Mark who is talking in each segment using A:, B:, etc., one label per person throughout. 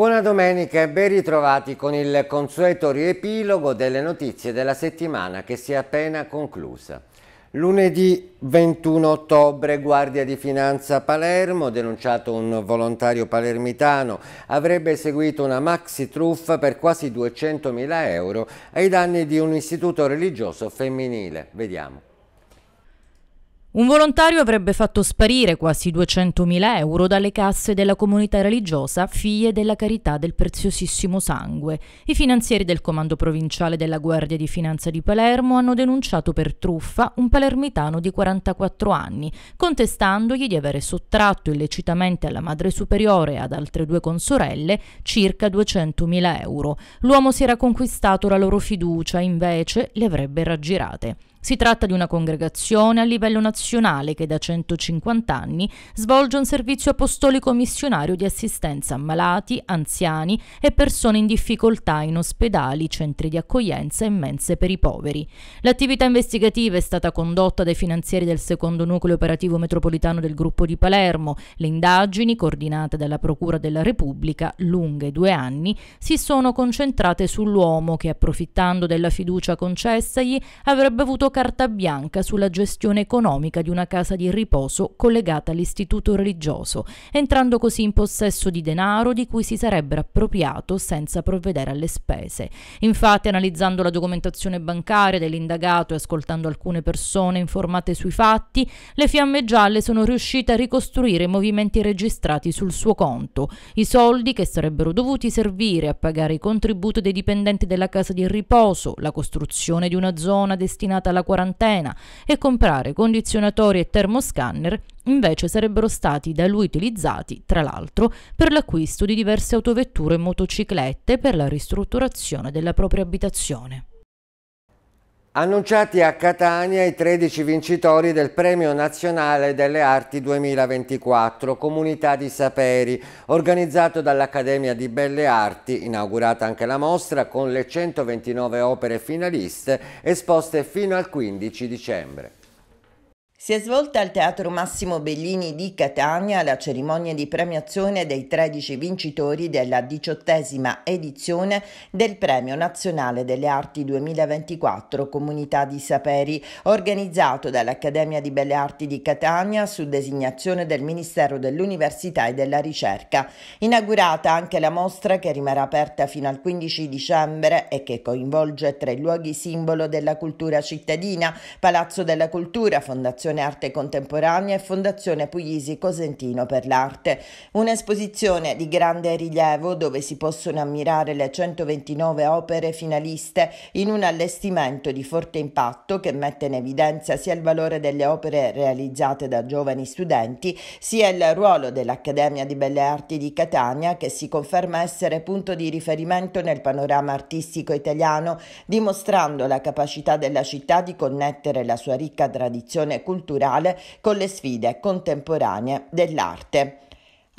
A: Buona domenica e ben ritrovati con il consueto riepilogo delle notizie della settimana che si è appena conclusa. Lunedì 21 ottobre Guardia di Finanza Palermo, denunciato un volontario palermitano, avrebbe eseguito una maxi truffa per quasi 200.000 euro ai danni di un istituto religioso femminile. Vediamo.
B: Un volontario avrebbe fatto sparire quasi 200.000 euro dalle casse della comunità religiosa Fie della Carità del Preziosissimo Sangue. I finanzieri del Comando Provinciale della Guardia di Finanza di Palermo hanno denunciato per truffa un palermitano di 44 anni, contestandogli di avere sottratto illecitamente alla madre superiore e ad altre due consorelle circa 200.000 euro. L'uomo si era conquistato la loro fiducia, invece le avrebbe raggirate. Si tratta di una congregazione a livello nazionale che da 150 anni svolge un servizio apostolico missionario di assistenza a malati, anziani e persone in difficoltà in ospedali, centri di accoglienza e mense per i poveri. L'attività investigativa è stata condotta dai finanzieri del secondo nucleo operativo metropolitano del gruppo di Palermo. Le indagini, coordinate dalla Procura della Repubblica, lunghe due anni, si sono concentrate sull'uomo che, approfittando della fiducia concessagli, avrebbe avuto carta bianca sulla gestione economica di una casa di riposo collegata all'istituto religioso, entrando così in possesso di denaro di cui si sarebbe appropriato senza provvedere alle spese. Infatti, analizzando la documentazione bancaria dell'indagato e ascoltando alcune persone informate sui fatti, le fiamme gialle sono riuscite a ricostruire i movimenti registrati sul suo conto, i soldi che sarebbero dovuti servire a pagare i contributi dei dipendenti della casa di riposo, la costruzione di una zona destinata alla alla quarantena e comprare condizionatori e termoscanner invece sarebbero stati da lui utilizzati, tra l'altro, per l'acquisto di diverse autovetture e motociclette per la ristrutturazione della propria abitazione.
A: Annunciati a Catania i 13 vincitori del Premio Nazionale delle Arti 2024, Comunità di Saperi, organizzato dall'Accademia di Belle Arti, inaugurata anche la mostra con le 129 opere finaliste esposte fino al 15 dicembre.
C: Si è svolta al Teatro Massimo Bellini di Catania la cerimonia di premiazione dei 13 vincitori della diciottesima edizione del Premio Nazionale delle Arti 2024 Comunità di Saperi, organizzato dall'Accademia di Belle Arti di Catania su designazione del Ministero dell'Università e della Ricerca. Inaugurata anche la mostra che rimarrà aperta fino al 15 dicembre e che coinvolge tre luoghi simbolo della cultura cittadina, Palazzo della Cultura, Fondazione Fondazione Arte Contemporanea e Fondazione Puglisi Cosentino per l'Arte. Un'esposizione di grande rilievo dove si possono ammirare le 129 opere finaliste in un allestimento di forte impatto che mette in evidenza sia il valore delle opere realizzate da giovani studenti, sia il ruolo dell'Accademia di Belle Arti di Catania che si conferma essere punto di riferimento nel panorama artistico italiano, dimostrando la capacità della città di connettere la sua ricca tradizione culturale culturale con le sfide contemporanee dell'arte.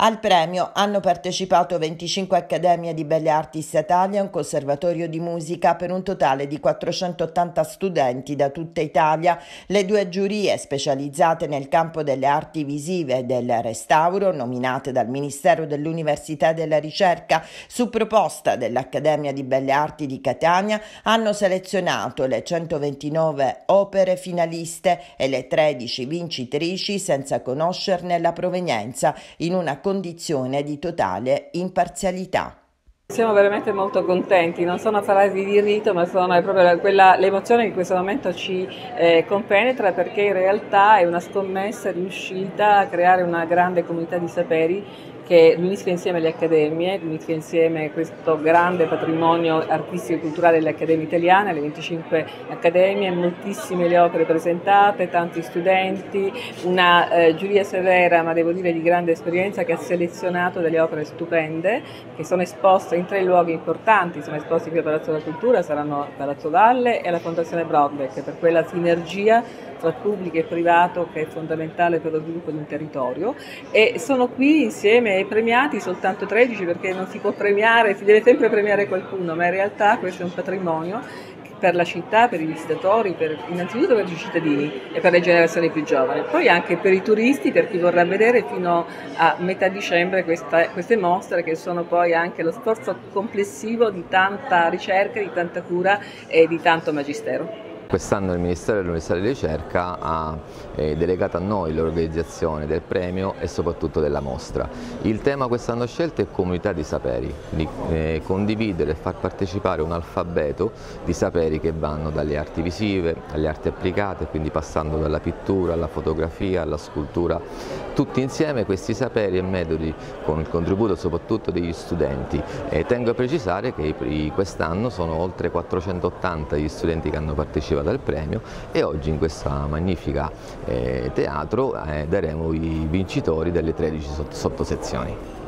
C: Al premio hanno partecipato 25 accademie di belle arti statali e un conservatorio di musica per un totale di 480 studenti da tutta Italia. Le due giurie specializzate nel campo delle arti visive e del restauro, nominate dal Ministero dell'Università e della Ricerca su proposta dell'Accademia di Belle Arti di Catania, hanno selezionato le 129 opere finaliste e le 13 vincitrici senza conoscerne la provenienza in una condizione di totale imparzialità.
D: Siamo veramente molto contenti, non sono frasi di rito ma sono proprio quella, l'emozione che in questo momento ci eh, compenetra perché in realtà è una scommessa riuscita a creare una grande comunità di saperi che riunisca insieme le accademie, riunisca insieme questo grande patrimonio artistico e culturale delle accademie italiane, le 25 accademie, moltissime le opere presentate, tanti studenti, una eh, giuria severa ma devo dire di grande esperienza che ha selezionato delle opere stupende che sono esposte in tre luoghi importanti, sono esposte qui al Palazzo della Cultura, saranno Palazzo Valle e alla Fondazione Broadbeck per quella sinergia tra pubblico e privato che è fondamentale per lo sviluppo di un territorio e sono qui insieme ai premiati soltanto 13 perché non si può premiare, si deve sempre premiare qualcuno, ma in realtà questo è un patrimonio per la città, per i visitatori, per, innanzitutto per i cittadini e per le generazioni più giovani, poi anche per i turisti, per chi vorrà vedere fino a metà dicembre questa, queste mostre che sono poi anche lo sforzo complessivo di tanta ricerca, di tanta cura e di tanto magistero.
E: Quest'anno il Ministero dell'Università e della Ricerca ha eh, delegato a noi l'organizzazione del premio e soprattutto della mostra. Il tema quest'anno scelto è comunità di saperi, di eh, condividere e far partecipare un alfabeto di saperi che vanno dalle arti visive alle arti applicate, quindi passando dalla pittura alla fotografia, alla scultura. Tutti insieme questi saperi e metodi con il contributo soprattutto degli studenti. E tengo a precisare che quest'anno sono oltre 480 gli studenti che hanno partecipato vinceva dal premio e oggi in questo magnifica eh, teatro eh, daremo i vincitori delle 13 sottosezioni.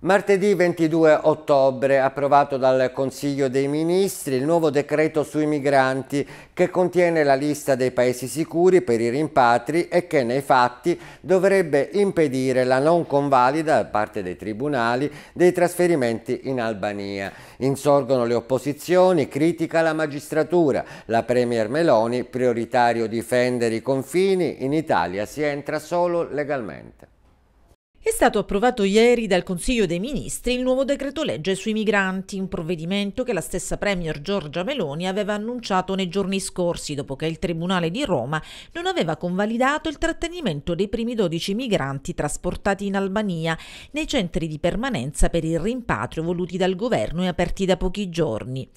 A: Martedì 22 ottobre approvato dal Consiglio dei Ministri il nuovo decreto sui migranti che contiene la lista dei paesi sicuri per i rimpatri e che nei fatti dovrebbe impedire la non convalida da parte dei tribunali dei trasferimenti in Albania. Insorgono le opposizioni, critica la magistratura, la Premier Meloni prioritario difendere i confini, in Italia si entra solo legalmente.
F: È stato approvato ieri dal Consiglio dei Ministri il nuovo decreto legge sui migranti, un provvedimento che la stessa Premier Giorgia Meloni aveva annunciato nei giorni scorsi dopo che il Tribunale di Roma non aveva convalidato il trattenimento dei primi 12 migranti trasportati in Albania nei centri di permanenza per il rimpatrio voluti dal governo e aperti da pochi giorni.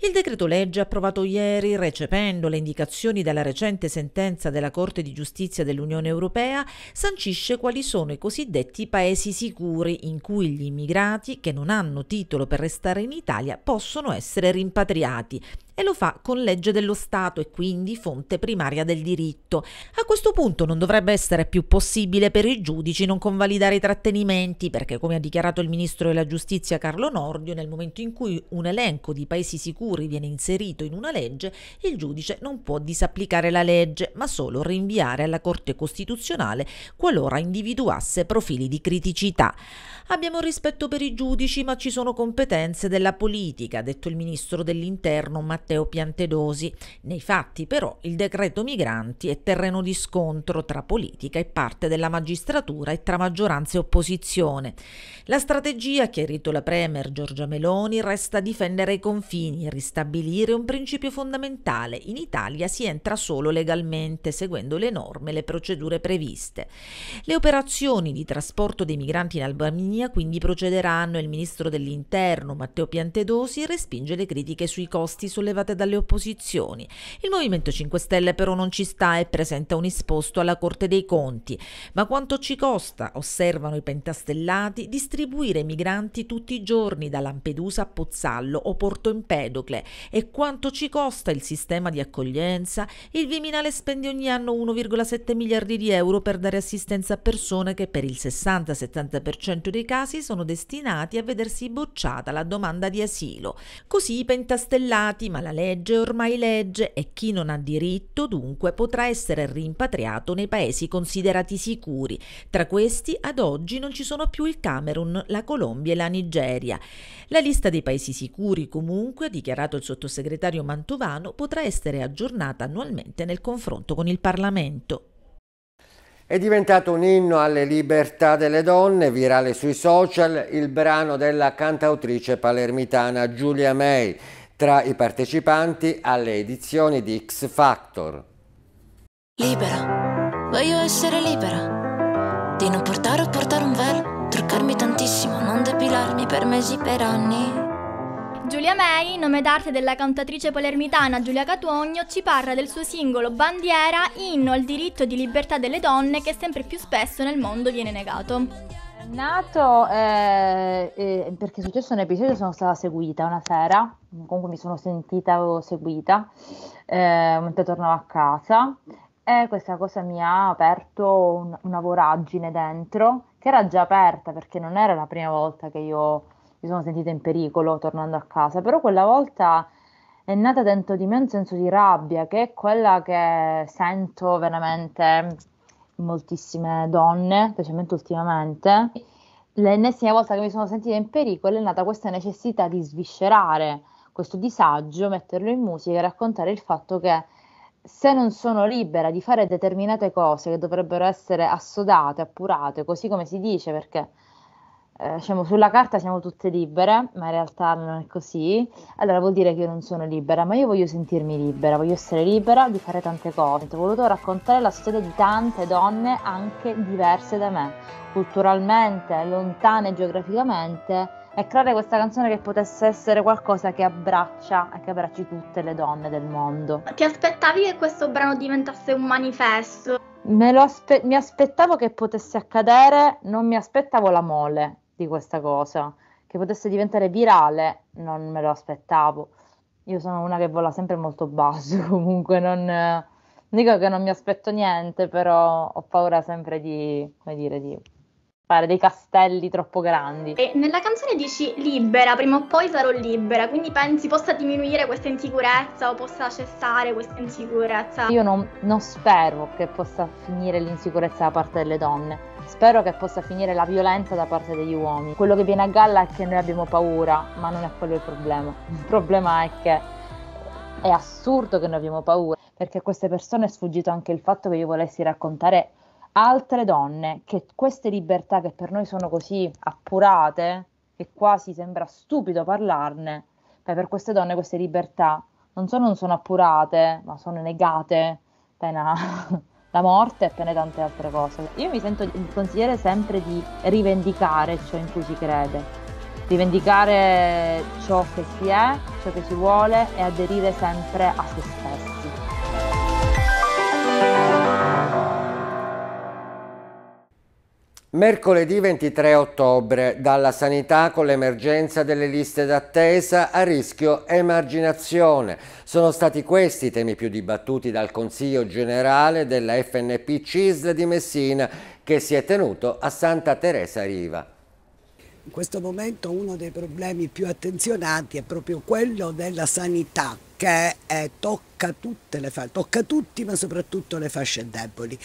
F: Il decreto legge approvato ieri, recependo le indicazioni della recente sentenza della Corte di Giustizia dell'Unione Europea, sancisce quali sono i cosiddetti cosiddetti paesi sicuri in cui gli immigrati che non hanno titolo per restare in Italia possono essere rimpatriati e lo fa con legge dello Stato e quindi fonte primaria del diritto. A questo punto non dovrebbe essere più possibile per i giudici non convalidare i trattenimenti perché, come ha dichiarato il ministro della giustizia Carlo Nordio, nel momento in cui un elenco di paesi sicuri viene inserito in una legge, il giudice non può disapplicare la legge, ma solo rinviare alla Corte Costituzionale qualora individuasse profili di criticità. Abbiamo rispetto per i giudici, ma ci sono competenze della politica, ha detto il ministro dell'Interno Matteo Piantedosi. Nei fatti, però, il decreto migranti è terreno di scontro tra politica e parte della magistratura e tra maggioranza e opposizione. La strategia, ha chiarito la Premier Giorgia Meloni, resta difendere i confini, e ristabilire un principio fondamentale. In Italia si entra solo legalmente, seguendo le norme e le procedure previste. Le operazioni di trasporto dei migranti in Albania quindi procederanno e il ministro dell'Interno Matteo Piantedosi respinge le critiche sui costi sollevate dalle opposizioni. Il Movimento 5 Stelle però non ci sta e presenta un esposto alla Corte dei Conti. Ma quanto ci costa, osservano i pentastellati, di distribuire migranti tutti i giorni da Lampedusa a Pozzallo o Porto Empedocle e quanto ci costa il sistema di accoglienza? Il Viminale spende ogni anno 1,7 miliardi di euro per dare assistenza a persone che per il 60-70% dei casi sono destinati a vedersi bocciata la domanda di asilo. Così i pentastellati, ma la legge è ormai legge e chi non ha diritto dunque potrà essere rimpatriato nei paesi considerati sicuri. Tra questi ad oggi non ci sono più il Camerun Camerun, la Colombia e la Nigeria. La lista dei paesi sicuri, comunque, ha dichiarato il sottosegretario Mantovano, potrà essere aggiornata annualmente nel confronto con il Parlamento.
A: È diventato un inno alle libertà delle donne, virale sui social il brano della cantautrice palermitana Giulia May, tra i partecipanti alle edizioni di X Factor.
G: Libera, voglio essere libera di non portare o portare amarmi tantissimo, non depilarmi per mesi,
B: per anni. Giulia May, nome d'arte della cantatrice palermitana Giulia Catuogno, ci parla del suo singolo Bandiera, inno al diritto di libertà delle donne che sempre più spesso nel mondo viene negato.
G: Nato eh, eh, perché è successo un episodio, sono stata seguita una sera, comunque mi sono sentita seguita eh, mentre tornavo a casa e questa cosa mi ha aperto un- una voragine dentro, che era già aperta perché non era la prima volta che io mi sono sentita in pericolo tornando a casa, però quella volta è nata dentro di me un senso di rabbia che è quella che sento veramente in moltissime donne, specialmente ultimamente. L'ennesima volta che mi sono sentita in pericolo è nata questa necessità di sviscerare questo disagio, metterlo in musica e raccontare il fatto che se non sono libera di fare determinate cose che dovrebbero essere assodate, appurate, così come si dice, perché eh, diciamo, sulla carta siamo tutte libere, ma in realtà non è così, allora vuol dire che io non sono libera, ma io voglio sentirmi libera, voglio essere libera di fare tante cose. Ho voluto raccontare la storia di tante donne anche diverse da me, culturalmente, lontane geograficamente e creare questa canzone che potesse essere qualcosa che abbraccia e che abbracci tutte le donne del mondo. Ti aspettavi che questo brano diventasse un manifesto? Aspe- mi aspettavo che potesse accadere, non mi aspettavo la mole di questa cosa, che potesse diventare virale, non me lo aspettavo. Io sono una che vola sempre molto basso, comunque non dico che non mi aspetto niente, però ho paura sempre di, come dire, di fare dei castelli troppo grandi.
B: E nella canzone dici libera, prima o poi sarò libera, quindi pensi possa diminuire questa insicurezza o possa cessare questa insicurezza? Io non,
G: non spero che possa finire l'insicurezza da parte delle donne. Spero che possa finire la violenza da parte degli uomini. Quello che viene a galla è che noi abbiamo paura, ma non è quello il problema. Il problema è che è assurdo che noi abbiamo paura, perché a queste persone è sfuggito anche il fatto che io volessi raccontare altre donne che queste libertà che per noi sono così appurate, che quasi sembra stupido parlarne, beh, per queste donne queste libertà non solo non sono appurate, ma sono negate, appena la morte e appena tante altre cose. Io mi sento di consigliere sempre di rivendicare ciò in cui si crede, rivendicare ciò che si è, ciò che si vuole e aderire sempre a se stessi.
A: Mercoledì 23 ottobre, dalla sanità con l'emergenza delle liste d'attesa a rischio emarginazione. Sono stati questi i temi più dibattuti dal Consiglio Generale della FNP CISL di Messina che si è tenuto a Santa Teresa Riva.
E: In questo momento uno dei
C: problemi più attenzionati è proprio quello della sanità che eh, tocca, tutte le tocca tutti ma soprattutto le fasce deboli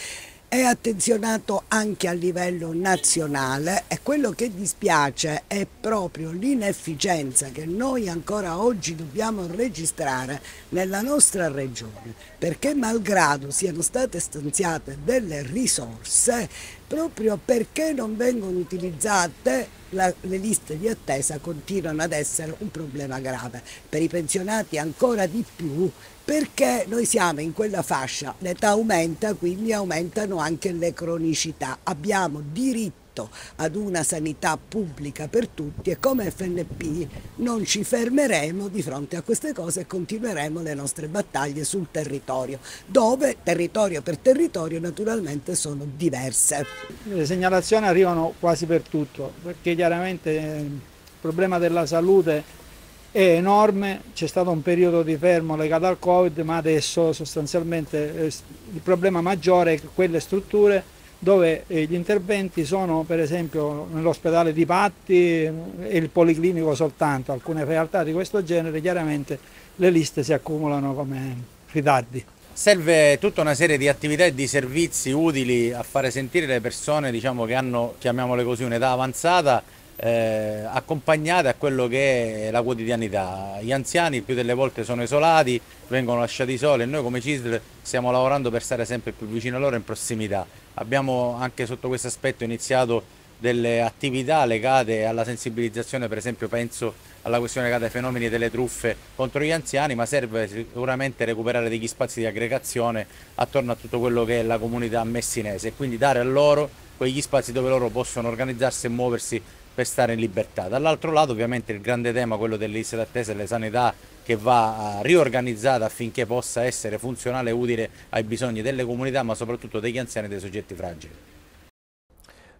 C: è attenzionato anche a livello nazionale e quello che dispiace è proprio l'inefficienza che noi ancora oggi dobbiamo registrare nella nostra regione, perché malgrado siano state stanziate delle risorse, proprio perché non vengono utilizzate la, le liste di attesa continuano ad essere un problema grave. Per i pensionati ancora di più perché noi siamo in quella fascia, l'età aumenta, quindi aumentano anche le cronicità. Abbiamo diritto ad una sanità pubblica per tutti e come FNP non ci fermeremo di fronte a queste cose e continueremo le nostre battaglie sul territorio, dove territorio per territorio naturalmente sono diverse.
G: Le segnalazioni arrivano quasi per tutto, perché chiaramente eh, il problema della salute è enorme, c'è stato un periodo di fermo legato al Covid, ma adesso sostanzialmente eh, il problema maggiore è quelle strutture dove eh, gli interventi sono per esempio nell'ospedale di Patti eh, e il Policlinico soltanto, alcune realtà di questo genere chiaramente le liste si accumulano come
H: ritardi. Serve tutta una serie di attività e di servizi utili a fare sentire le persone diciamo, che hanno, chiamiamole così, un'età avanzata eh, accompagnate a quello che è la quotidianità. Gli anziani più delle volte sono isolati, vengono lasciati soli e noi come CISL stiamo lavorando per stare sempre più vicino a loro in prossimità. Abbiamo anche sotto questo aspetto iniziato delle attività legate alla sensibilizzazione, per esempio penso alla questione legata ai fenomeni delle truffe contro gli anziani, ma serve sicuramente recuperare degli spazi di aggregazione attorno a tutto quello che è la comunità messinese e quindi dare a loro quegli spazi dove loro possono organizzarsi e muoversi per stare in libertà. Dall'altro lato ovviamente il grande tema, quello delle liste d'attesa e le sanità che va eh, riorganizzata affinché possa essere funzionale e utile ai bisogni delle comunità ma soprattutto degli anziani e dei soggetti fragili.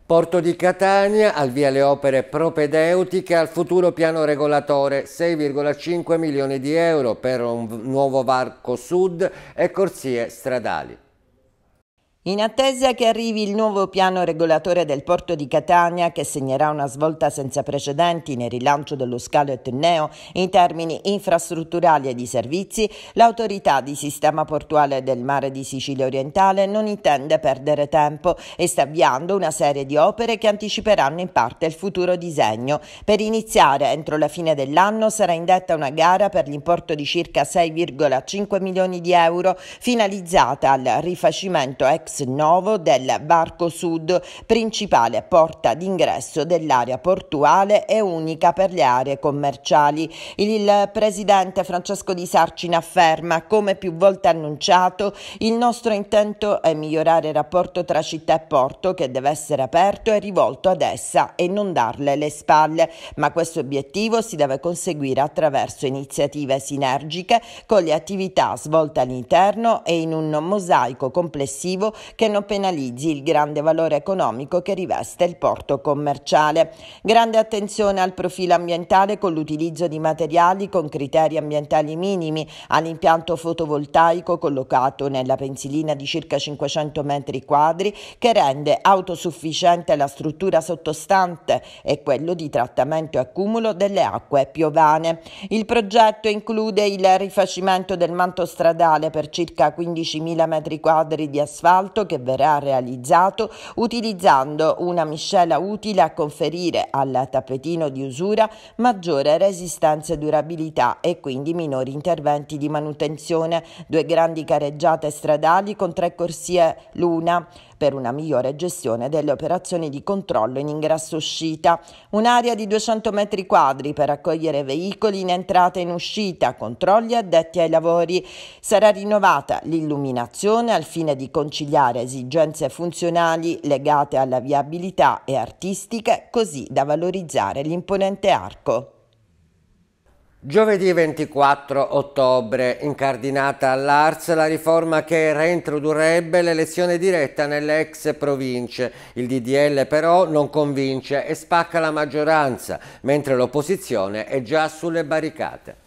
A: Porto di Catania, al via le opere propedeutiche al futuro piano regolatore, 6,5 milioni di euro per un nuovo varco sud e corsie stradali. In attesa che arrivi il nuovo
C: piano regolatore del porto di Catania, che segnerà una svolta senza precedenti nel rilancio dello scalo etneo in termini infrastrutturali e di servizi, l'autorità di sistema portuale del mare di Sicilia orientale non intende perdere tempo e sta avviando una serie di opere che anticiperanno in parte il futuro disegno. Per iniziare, entro la fine dell'anno sarà indetta una gara per l'importo di circa 6,5 milioni di euro, finalizzata al rifacimento ex novo del Varco Sud, principale porta d'ingresso dell'area portuale e unica per le aree commerciali. Il presidente Francesco Di Sarcina afferma, come più volte annunciato, il nostro intento è migliorare il rapporto tra città e porto che deve essere aperto e rivolto ad essa e non darle le spalle, ma questo obiettivo si deve conseguire attraverso iniziative sinergiche con le attività svolte all'interno e in un mosaico complessivo che non penalizzi il grande valore economico che riveste il porto commerciale. Grande attenzione al profilo ambientale con l'utilizzo di materiali con criteri ambientali minimi all'impianto fotovoltaico collocato nella pensilina di circa 500 metri quadri che rende autosufficiente la struttura sottostante e quello di trattamento e accumulo delle acque piovane. Il progetto include il rifacimento del manto stradale per circa 15.000 metri quadri di asfalto impianto che verrà realizzato utilizzando una miscela utile a conferire al tappetino di usura maggiore resistenza e durabilità e quindi minori interventi di manutenzione, due grandi careggiate stradali con tre corsie l'una per una migliore gestione delle operazioni di controllo in ingresso-uscita, un'area di 200 metri quadri per accogliere veicoli in entrata e in uscita, controlli addetti ai lavori. Sarà rinnovata l'illuminazione al fine di conciliare conciliare esigenze funzionali legate alla viabilità e artistiche così da valorizzare l'imponente arco.
A: Giovedì 24 ottobre, incardinata all'Ars, la riforma che reintrodurrebbe l'elezione diretta nelle ex province. Il DDL però non convince e spacca la maggioranza, mentre l'opposizione è già sulle barricate.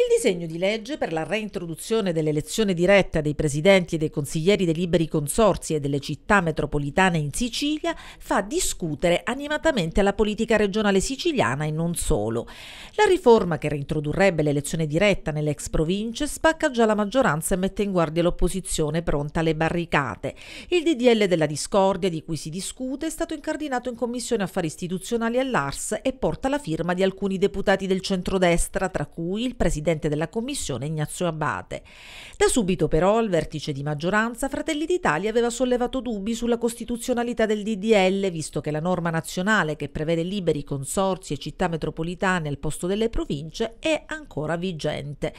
F: Il disegno di legge per la reintroduzione dell'elezione diretta dei presidenti e dei consiglieri dei liberi consorsi e delle città metropolitane in Sicilia fa discutere animatamente la politica regionale siciliana e non solo. La riforma che reintrodurrebbe l'elezione diretta nelle ex province spacca già la maggioranza e mette in guardia l'opposizione pronta alle barricate. Il DDL della discordia di cui si discute è stato incardinato in Commissione Affari Istituzionali all'Ars e porta la firma di alcuni deputati del centrodestra, tra cui il presidente presidente della commissione Ignazio Abate. Da subito però al vertice di maggioranza Fratelli d'Italia aveva sollevato dubbi sulla costituzionalità del DDL, visto che la norma nazionale che prevede liberi consorzi e città metropolitane al posto delle province è ancora vigente.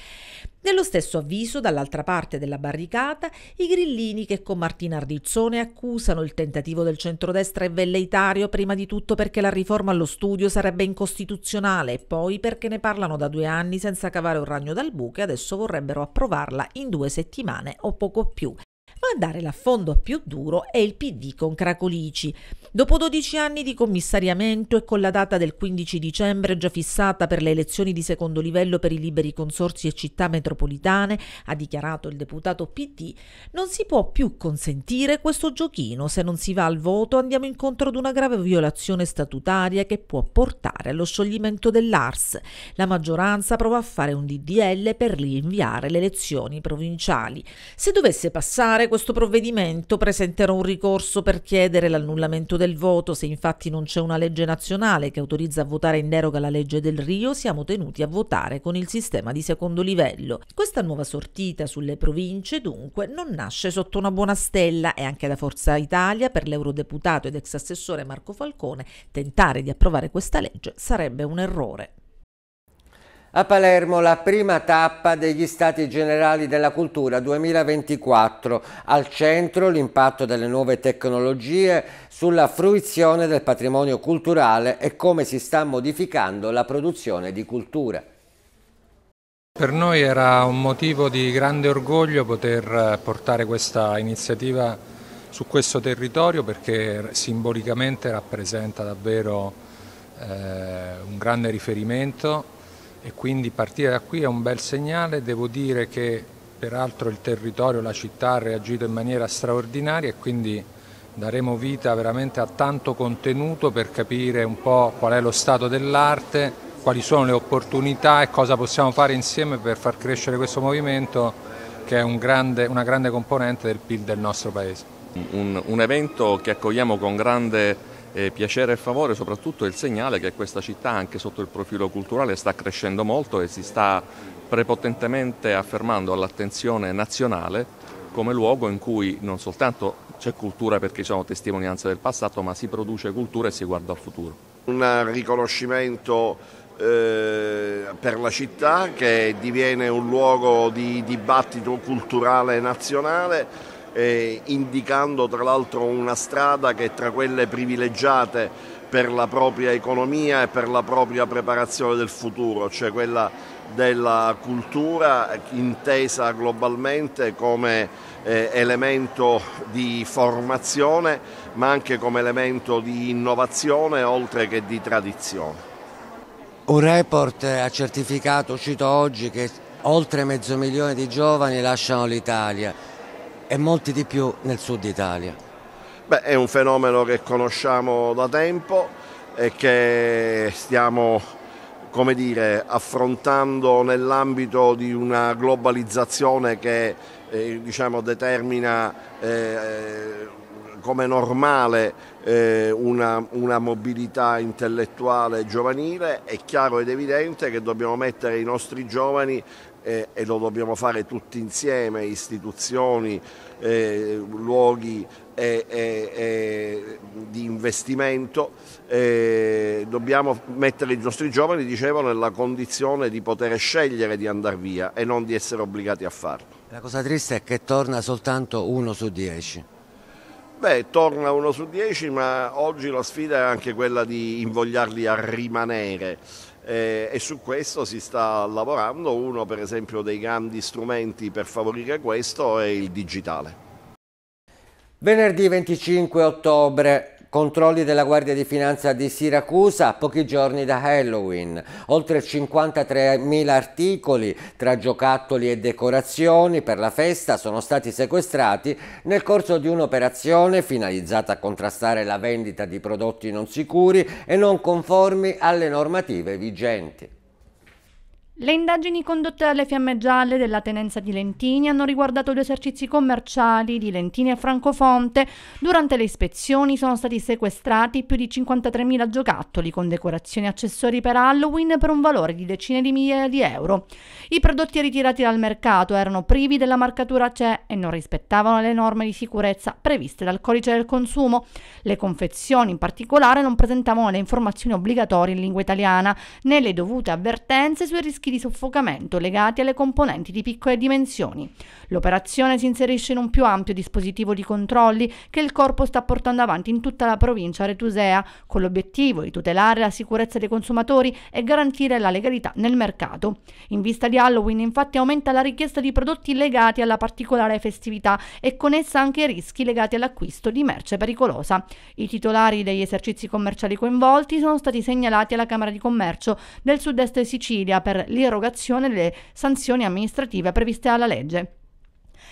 F: Nello stesso avviso, dall'altra parte della barricata, i grillini che con Martina Ardizzone accusano il tentativo del centrodestra è velleitario prima di tutto perché la riforma allo studio sarebbe incostituzionale e poi perché ne parlano da due anni senza cavare un ragno dal buco e adesso vorrebbero approvarla in due settimane o poco più a dare l'affondo più duro è il PD con Cracolici. Dopo 12 anni di commissariamento e con la data del 15 dicembre già fissata per le elezioni di secondo livello per i liberi consorsi e città metropolitane, ha dichiarato il deputato PD, non si può più consentire questo giochino. Se non si va al voto andiamo incontro ad una grave violazione statutaria che può portare allo scioglimento dell'ARS. La maggioranza prova a fare un DDL per rinviare le elezioni provinciali. Se dovesse passare questo questo provvedimento presenterò un ricorso per chiedere l'annullamento del voto. Se infatti non c'è una legge nazionale che autorizza a votare in deroga la legge del Rio, siamo tenuti a votare con il sistema di secondo livello. Questa nuova sortita sulle province dunque non nasce sotto una buona stella e anche da Forza Italia per l'eurodeputato ed ex assessore Marco Falcone tentare di approvare questa legge sarebbe un
D: errore.
A: A Palermo la prima tappa degli Stati Generali della Cultura 2024, al centro l'impatto delle nuove tecnologie sulla fruizione del patrimonio culturale e come si sta modificando la produzione di cultura.
E: Per noi era un motivo di grande orgoglio poter eh, portare questa iniziativa su questo territorio perché simbolicamente rappresenta davvero eh, un grande riferimento e quindi partire da qui è un bel segnale, devo dire che peraltro il territorio, la città ha reagito in maniera straordinaria e quindi daremo vita veramente a tanto contenuto per capire un po' qual è lo stato dell'arte, quali sono le opportunità e cosa possiamo fare insieme per far crescere questo movimento che è un grande, una grande componente del PIL del nostro Paese. Un, un evento che accogliamo con grande eh, piacere e favore soprattutto il segnale che questa città anche sotto il profilo culturale sta crescendo molto e si sta prepotentemente affermando all'attenzione nazionale come luogo in cui non soltanto c'è cultura perché ci sono testimonianze del passato ma si produce cultura e si guarda al futuro.
I: Un riconoscimento eh, per la città che diviene un luogo di dibattito culturale nazionale eh, indicando tra l'altro una strada che è tra quelle privilegiate per la propria economia e per la propria preparazione del futuro, cioè quella della cultura intesa globalmente come eh, elemento di formazione ma anche come elemento di innovazione oltre che di tradizione.
A: Un report ha certificato, uscito oggi, che oltre mezzo milione di giovani lasciano l'Italia e molti di più nel sud Italia.
I: Beh, è un fenomeno che conosciamo da tempo e che stiamo come dire, affrontando nell'ambito di una globalizzazione che eh, diciamo, determina eh, eh come normale eh, una, una, mobilità intellettuale giovanile, è chiaro ed evidente che dobbiamo mettere i nostri giovani eh, e lo dobbiamo fare tutti insieme, istituzioni, eh, luoghi eh, di investimento, dobbiamo mettere i nostri giovani, dicevo, nella condizione di poter scegliere di andare via e non di essere obbligati a farlo.
A: La cosa triste è che torna soltanto uno su dieci.
I: Beh, torna uno su dieci, ma oggi la sfida è anche quella di invogliarli a rimanere. Eh, e su questo si sta lavorando. Uno per esempio dei grandi strumenti per favorire questo è il digitale.
A: Venerdì 25 ottobre Controlli della Guardia di Finanza di Siracusa a pochi giorni da Halloween, oltre 53.000 articoli tra giocattoli e decorazioni per la festa sono stati sequestrati nel corso di un'operazione finalizzata a contrastare la vendita di prodotti non sicuri e non conformi alle normative vigenti.
J: Le indagini condotte dalle Fiamme Gialle della tenenza di Lentini hanno riguardato gli esercizi commerciali di Lentini e Francofonte. Durante le ispezioni sono stati sequestrati più di 53.000 giocattoli con decorazioni e accessori per Halloween per un valore di decine di migliaia di euro. I prodotti ritirati dal mercato erano privi della marcatura CE e non rispettavano le norme di sicurezza previste dal codice del consumo. Le confezioni in particolare non presentavano le informazioni obbligatorie in lingua italiana né le dovute avvertenze sui rischi rischi di soffocamento legati alle componenti di piccole dimensioni. L'operazione si inserisce in un più ampio dispositivo di controlli che il corpo sta portando avanti in tutta la provincia retusea, con l'obiettivo di tutelare la sicurezza dei consumatori e garantire la legalità nel mercato. In vista di Halloween, infatti, aumenta la richiesta di prodotti legati alla particolare festività e con essa anche i rischi legati all'acquisto di merce pericolosa. I titolari degli esercizi commerciali coinvolti sono stati segnalati alla Camera di Commercio del Sud-Est Sicilia per l'erogazione delle sanzioni amministrative previste alla legge.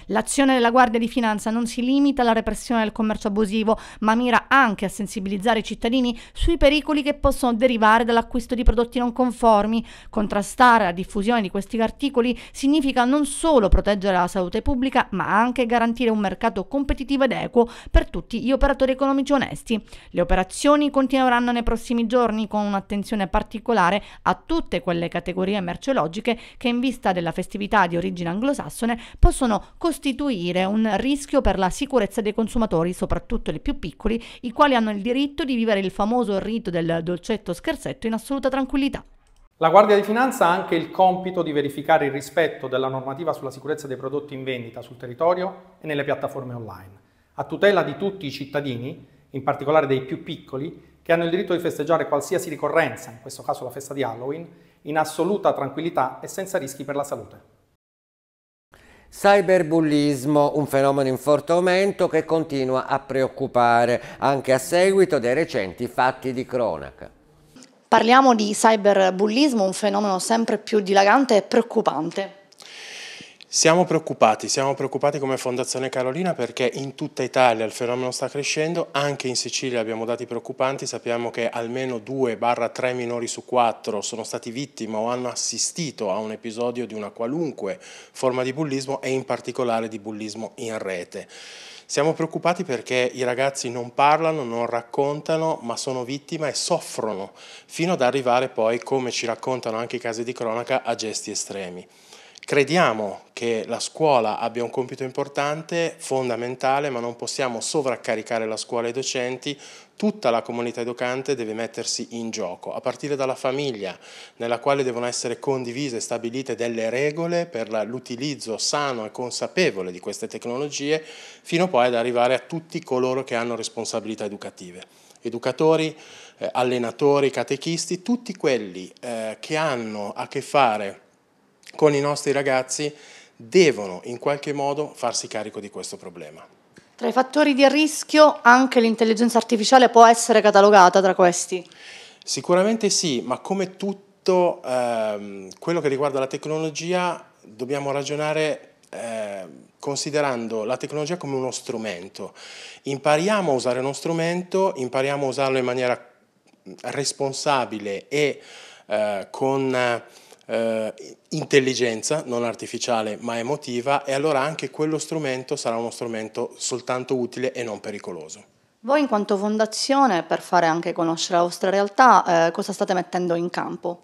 J: L'azione della Guardia di Finanza non si limita alla repressione del commercio abusivo, ma mira anche a sensibilizzare i cittadini sui pericoli che possono derivare dall'acquisto di prodotti non conformi. Contrastare la diffusione di questi articoli significa non solo proteggere la salute pubblica, ma anche garantire un mercato competitivo ed equo per tutti gli operatori economici onesti. Le operazioni continueranno nei prossimi giorni con un'attenzione particolare a tutte quelle categorie merceologiche che in vista della festività di origine anglosassone possono costituire un rischio per la sicurezza dei consumatori, soprattutto i più piccoli, i quali hanno il diritto di vivere il famoso rito del dolcetto scherzetto in assoluta tranquillità.
H: La Guardia di Finanza ha anche il compito di verificare il rispetto della normativa sulla sicurezza dei prodotti in vendita sul territorio e nelle piattaforme online, a tutela di tutti i cittadini, in particolare dei più piccoli, che hanno il diritto di festeggiare qualsiasi ricorrenza, in questo caso la festa di Halloween, in assoluta tranquillità e senza rischi per la salute.
A: Cyberbullismo, un fenomeno in forte aumento che continua a preoccupare anche a seguito dei recenti fatti di cronaca.
J: Parliamo di cyberbullismo, un fenomeno sempre più dilagante e preoccupante.
H: Siamo preoccupati, siamo preoccupati come Fondazione Carolina perché in tutta Italia il fenomeno sta crescendo, anche in Sicilia abbiamo dati preoccupanti, sappiamo che almeno 2-3 minori su 4 sono stati vittime o hanno assistito a un episodio di una qualunque forma di bullismo e in particolare di bullismo in rete. Siamo preoccupati perché i ragazzi non parlano, non raccontano, ma sono vittime e soffrono, fino ad arrivare poi, come ci raccontano anche i casi di cronaca, a gesti estremi. Crediamo che la scuola abbia un compito importante, fondamentale, ma non possiamo sovraccaricare la scuola e i docenti. Tutta la comunità educante deve mettersi in gioco, a partire dalla famiglia, nella quale devono essere condivise e stabilite delle regole per l'utilizzo sano e consapevole di queste tecnologie, fino poi ad arrivare a tutti coloro che hanno responsabilità educative. Educatori, eh, allenatori, catechisti, tutti quelli eh, che hanno a che fare con i nostri ragazzi devono in qualche modo farsi carico di questo problema.
J: Tra i fattori di rischio anche l'intelligenza artificiale può essere catalogata tra questi?
H: Sicuramente sì, ma come tutto ehm, quello che riguarda la tecnologia dobbiamo ragionare ehm, considerando la tecnologia come uno strumento. Impariamo a usare uno strumento, impariamo a usarlo in maniera responsabile e eh, con... Eh, eh, intelligenza non artificiale ma emotiva e allora anche quello strumento sarà uno strumento soltanto utile e non pericoloso.
J: Voi in quanto fondazione, per fare anche conoscere la vostra realtà, eh, cosa state mettendo in campo?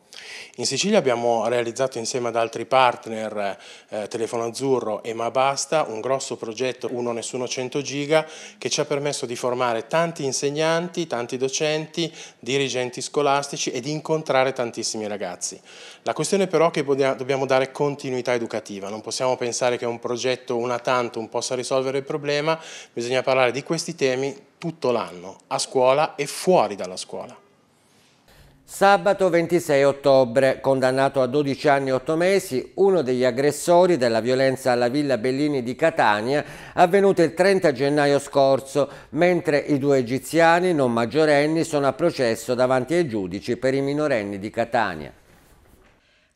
H: In Sicilia abbiamo realizzato insieme ad altri partner, eh, Telefono Azzurro e Ma Basta, un grosso progetto Uno Nessuno 100 Giga che ci ha permesso di formare tanti insegnanti, tanti docenti, dirigenti scolastici e di incontrare tantissimi ragazzi. La questione però è che dobbiamo dare continuità educativa, non possiamo pensare che un progetto una tantum possa risolvere il problema, bisogna parlare di questi temi tutto l'anno, a scuola e fuori dalla scuola. Sabato 26
A: ottobre, condannato a 12 anni e 8 mesi, uno degli aggressori della violenza alla Villa Bellini di Catania, avvenuta il 30 gennaio scorso, mentre i due egiziani non maggiorenni sono a processo davanti ai giudici per i minorenni di Catania.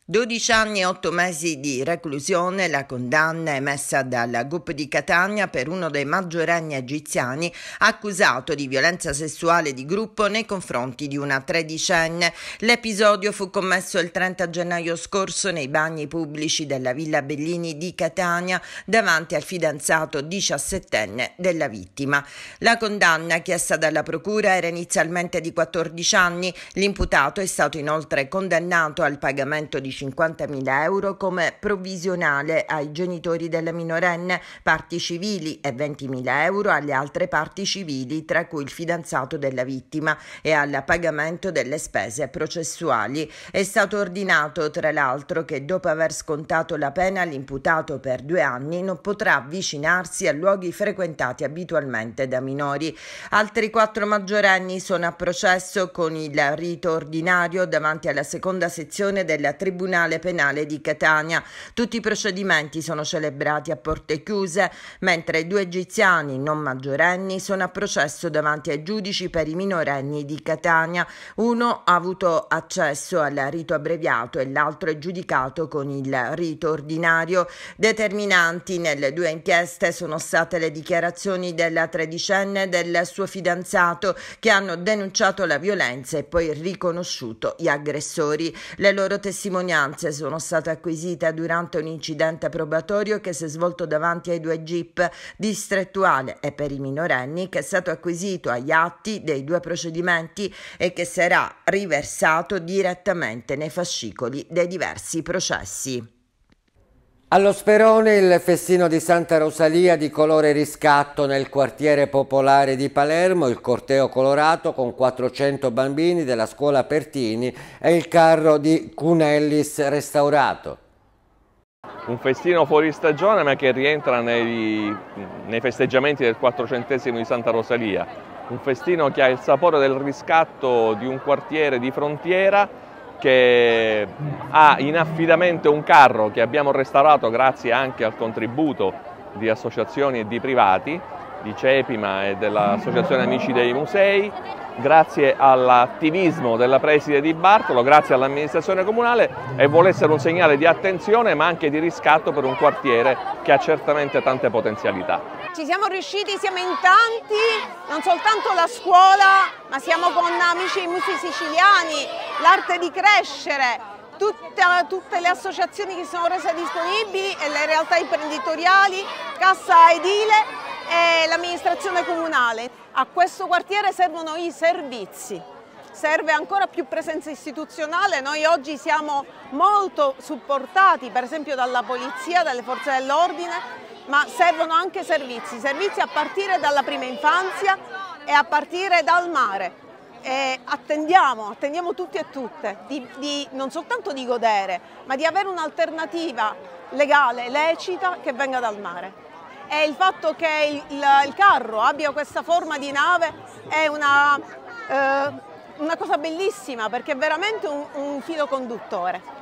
C: 12 anni e 8 mesi di reclusione, la condanna emessa dalla GUP di Catania per uno dei maggiorenni egiziani accusato di violenza sessuale di gruppo nei confronti di una tredicenne. L'episodio fu commesso il 30 gennaio scorso nei bagni pubblici della Villa Bellini di Catania davanti al fidanzato 17enne della vittima. La condanna chiesta dalla procura era inizialmente di 14 anni. L'imputato è stato inoltre condannato al pagamento di 50.000 euro come provvisionale ai genitori della minorenne, parti civili e 20.000 euro alle altre parti civili, tra cui il fidanzato della vittima, e al pagamento delle spese processuali. È stato ordinato, tra l'altro, che dopo aver scontato la pena l'imputato per due anni non potrà avvicinarsi a luoghi frequentati abitualmente da minori. Altri quattro maggiorenni sono a processo con il rito ordinario davanti alla seconda sezione della Tribunale Tribunale Penale di Catania. Tutti i procedimenti sono celebrati a porte chiuse, mentre due egiziani non maggiorenni sono a processo davanti ai giudici per i minorenni di Catania. Uno ha avuto accesso al rito abbreviato e l'altro è giudicato con il rito ordinario. Determinanti nelle due inchieste sono state le dichiarazioni della tredicenne e del suo fidanzato che hanno denunciato la violenza e poi riconosciuto gli aggressori. Le loro testimonianze testimonianze sono state acquisite durante un incidente probatorio che si è svolto davanti ai due jeep distrettuale e per i minorenni che è stato acquisito agli atti dei due procedimenti e che sarà riversato direttamente nei
A: fascicoli dei diversi processi. Allo Sperone il festino di Santa Rosalia di colore riscatto nel quartiere popolare di Palermo, il corteo colorato con 400 bambini della scuola Pertini e il carro di Cunellis restaurato.
E: Un festino fuori stagione ma che rientra nei, nei festeggiamenti del 400 di Santa Rosalia. Un festino che ha il sapore del riscatto di un quartiere di frontiera che ha in affidamento un carro che abbiamo restaurato grazie anche al contributo di associazioni e di privati, di Cepima e dell'Associazione Amici dei Musei, grazie all'attivismo della preside di Bartolo, grazie all'amministrazione comunale e vuole essere un segnale di attenzione ma anche di riscatto per un quartiere che ha certamente tante potenzialità.
K: Ci siamo riusciti, siamo in tanti, non soltanto la scuola ma siamo con amici e musi siciliani, l'arte di crescere, Tutte, tutte, le associazioni che sono rese disponibili e le realtà imprenditoriali, cassa edile è l'amministrazione comunale. A questo quartiere servono i servizi, serve ancora più presenza istituzionale, noi oggi siamo molto supportati per esempio dalla polizia, dalle forze dell'ordine, ma servono anche servizi, servizi a partire dalla prima infanzia e a partire dal mare. E attendiamo, attendiamo tutti e tutte, di, di, non soltanto di godere, ma di avere un'alternativa legale, lecita che venga dal mare e il fatto che il, il carro abbia questa forma di nave è una, eh, una cosa bellissima perché è veramente un, un filo conduttore.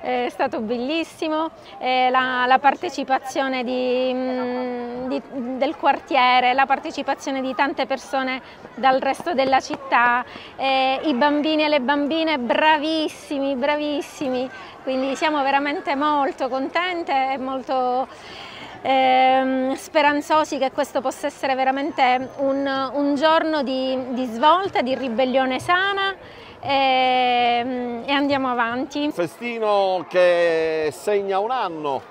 K: È stato bellissimo, eh, la, la, partecipazione di, mh, mm, di, del quartiere, la partecipazione di tante persone dal resto della città, eh, i bambini e le bambine bravissimi, bravissimi, quindi siamo veramente molto contente e molto ehm, speranzosi che questo possa essere veramente un, un giorno di, di, svolta, di ribellione sana e, ehm, e andiamo avanti.
I: Festino che segna un anno,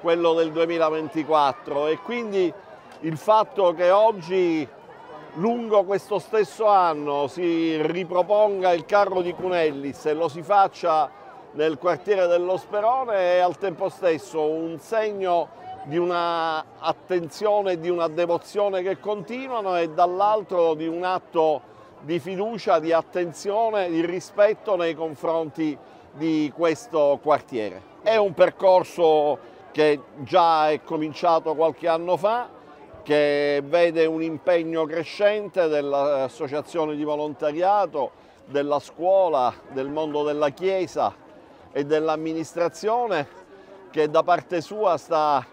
I: quello del 2024 e quindi il fatto che oggi lungo questo stesso anno si riproponga il carro di Cunellis e lo si faccia nel quartiere dello Sperone è al tempo stesso un segno di un'attenzione, di una devozione che continuano e dall'altro di un atto di fiducia, di attenzione, di rispetto nei confronti di questo quartiere. È un percorso che già è cominciato qualche anno fa, che vede un impegno crescente dell'associazione di volontariato, della scuola, del mondo della chiesa e dell'amministrazione che da parte sua sta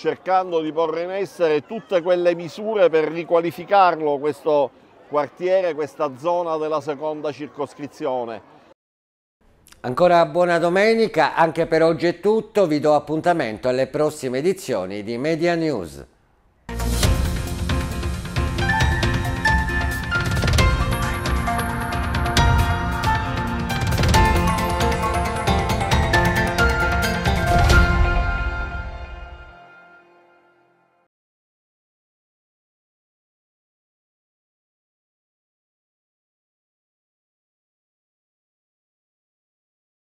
I: cercando di porre in essere tutte quelle misure per riqualificarlo questo quartiere, questa zona della seconda circoscrizione.
A: Ancora buona domenica, anche per oggi è tutto, vi do appuntamento alle prossime edizioni di Media News.